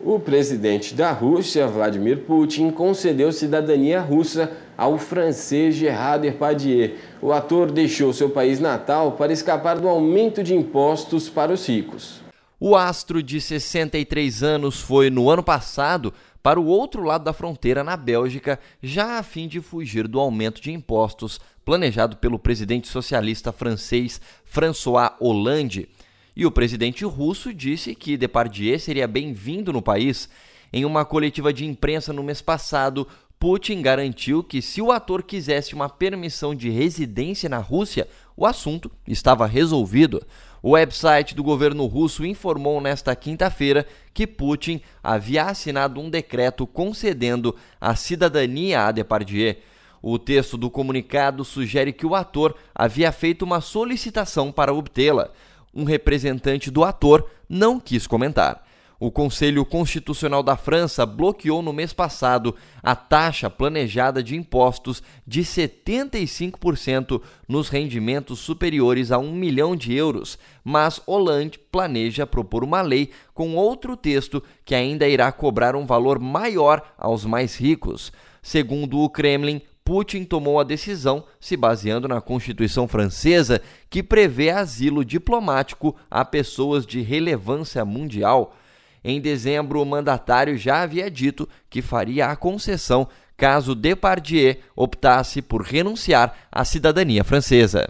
O presidente da Rússia, Vladimir Putin, concedeu cidadania russa ao francês Gerard Depardieu. O ator deixou seu país natal para escapar do aumento de impostos para os ricos. O astro de 63 anos foi, no ano passado, para o outro lado da fronteira, na Bélgica, já a fim de fugir do aumento de impostos planejado pelo presidente socialista francês François Hollande. E o presidente russo disse que Depardieu seria bem-vindo no país. Em uma coletiva de imprensa no mês passado, Putin garantiu que se o ator quisesse uma permissão de residência na Rússia, o assunto estava resolvido. O website do governo russo informou nesta quinta-feira que Putin havia assinado um decreto concedendo a cidadania a Depardieu. O texto do comunicado sugere que o ator havia feito uma solicitação para obtê-la um representante do ator não quis comentar. O Conselho Constitucional da França bloqueou no mês passado a taxa planejada de impostos de 75% nos rendimentos superiores a 1 milhão de euros, mas Hollande planeja propor uma lei com outro texto que ainda irá cobrar um valor maior aos mais ricos. Segundo o Kremlin, Putin tomou a decisão se baseando na Constituição francesa, que prevê asilo diplomático a pessoas de relevância mundial. Em dezembro, o mandatário já havia dito que faria a concessão caso Depardieu optasse por renunciar à cidadania francesa.